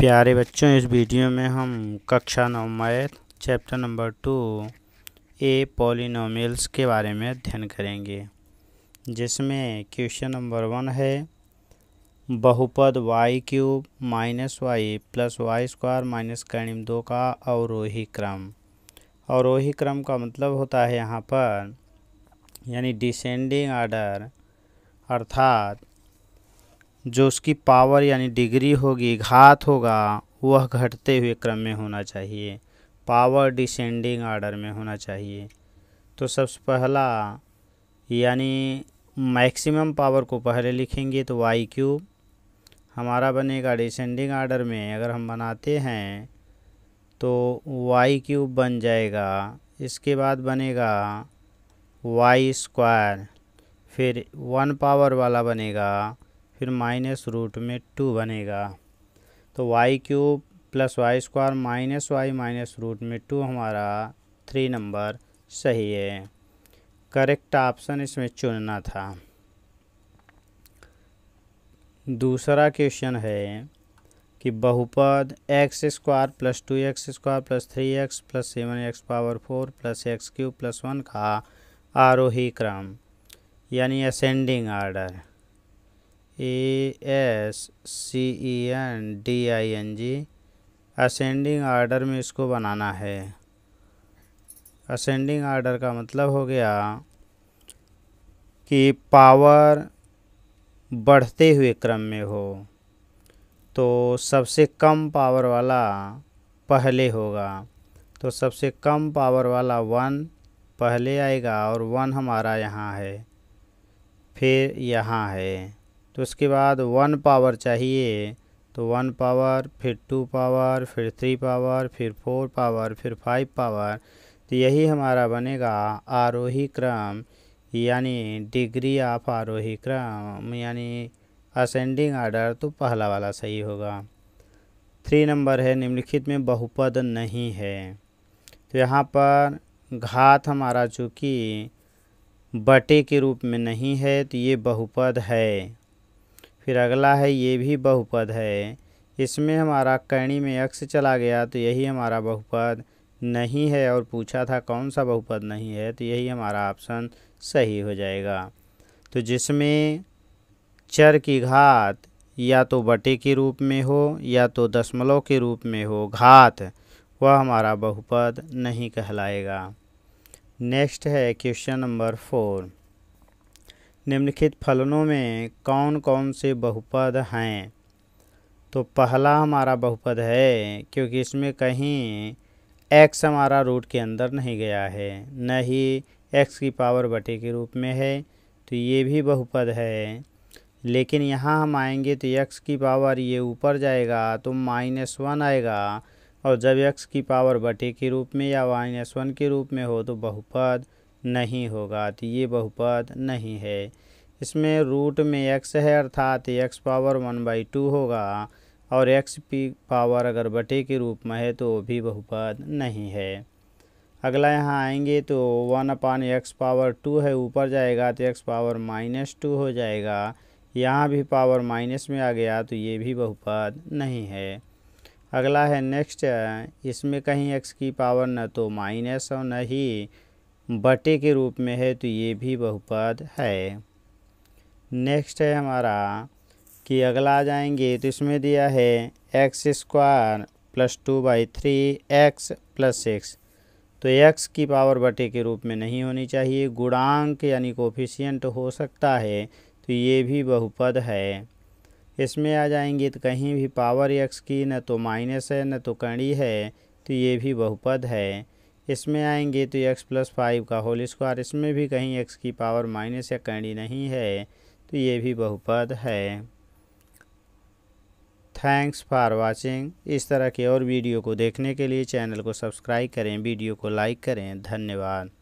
प्यारे बच्चों इस वीडियो में हम कक्षा नवमायत chapter number two A polynomials के बारे में अध्ययन करेंगे जिसमें क्वेश्चन नंबर वन है बहुपद Y cube minus Y plus Y square minus कर्णिम दो का अवरोही क्रम अवरोही क्रम का मतलब होता है यहाँ पर यानी डिसेंडिंग आर्डर अर्थात जो उसकी पावर यानी डिग्री होगी घात होगा वह घटते हुए क्रम में होना चाहिए पावर डिसेंडिंग ऑर्डर में होना चाहिए तो सबसे पहला यानी मैक्सिमम पावर को पहले लिखेंगे तो वाई क्यूब हमारा बनेगा डिसेंडिंग ऑर्डर में अगर हम बनाते हैं तो वाई क्यूब बन जाएगा इसके बाद बनेगा वाई स्क्वायर फिर वन पावर वाला बनेगा फिर माइनस रूट में टू बनेगा तो Y cube plus Y square minus Y minus root में टू हमारा थ्री नंबर सही है करेक्ट ऑप्शन इसमें चुनना था दूसरा क्वेश्चन है कि बहुपद X square plus two X square plus three x plus seven X power four plus X cube plus one का आरोही क्रम यानी ascending order S C E N D I N G ascending order में इसको बनाना है ascending order का मतलब हो गया कि पावर बढ़ते हुए क्रम में हो तो सबसे कम पावर वाला पहले होगा तो सबसे कम पावर वाला वन पहले आएगा और वन हमारा यहाँ है फिर यहाँ है तो उसके बाद वन पावर चाहिए तो वन पावर फिर टू पावर फिर थ्री पावर फिर फोर पावर फिर फाइव पावर तो यही हमारा बनेगा आरोही क्रम यानी डिग्री ऑफ आरोही क्रम यानी असेंडिंग आर्डर तो पहला वाला सही होगा थ्री नंबर है निम्नलिखित में बहुपद नहीं है तो यहाँ पर घात हमारा चूँकि बटे के रूप में नहीं है तो ये बहुपद है फिर अगला है ये भी बहुपद है इसमें हमारा कैणी में अक्ष चला गया तो यही हमारा बहुपद नहीं है और पूछा था कौन सा बहुपद नहीं है तो यही हमारा ऑप्शन सही हो जाएगा तो जिसमें चर की घात या तो बटे के रूप में हो या तो दशमलव के रूप में हो घात वह हमारा बहुपद नहीं कहलाएगा नेक्स्ट है क्वेश्चन नंबर फोर निम्नलिखित फलनों में कौन कौन से बहुपद हैं तो पहला हमारा बहुपद है क्योंकि इसमें कहीं एक्स हमारा रूट के अंदर नहीं गया है न ही एक्स की पावर बटे के रूप में है तो ये भी बहुपद है लेकिन यहाँ हम आएंगे तो एक्स की पावर ये ऊपर जाएगा तो माइनस वन आएगा और जब एक्स की पावर बटे के रूप में या माइनस वन के रूप में हो तो बहुपद नहीं होगा तो ये बहुपद नहीं है इसमें रूट में एक्स है अर्थात x power one by two होगा और एक्स पी पावर अगर बटे के रूप में है तो भी बहुपद नहीं है अगला यहाँ आएंगे तो one upon x power two है ऊपर जाएगा तो एक्स पावर माइनस टू हो जाएगा यहाँ भी पावर माइनस में आ गया तो ये भी बहुपद नहीं है अगला है नेक्स्ट इसमें कहीं एक्स की पावर न तो माइनस और न ही बटे के रूप में है तो ये भी बहुपद है नेक्स्ट है हमारा कि अगला आ जाएंगे तो इसमें दिया है x square plus two by three x plus six तो एक्स की पावर बटे के रूप में नहीं होनी चाहिए गुणांक यानी कोफिशियंट हो सकता है तो ये भी बहुपद है इसमें आ जाएंगे तो कहीं भी पावर एक्स की न तो माइनस है न तो कड़ी है तो ये भी बहुपद है इसमें आएंगे तो एक्स प्लस फाइव का होल स्क्वायर इसमें भी कहीं एक्स की पावर माइनस या कैंडी नहीं है तो ये भी बहुपद है थैंक्स फॉर वाचिंग इस तरह के और वीडियो को देखने के लिए चैनल को सब्सक्राइब करें वीडियो को लाइक करें धन्यवाद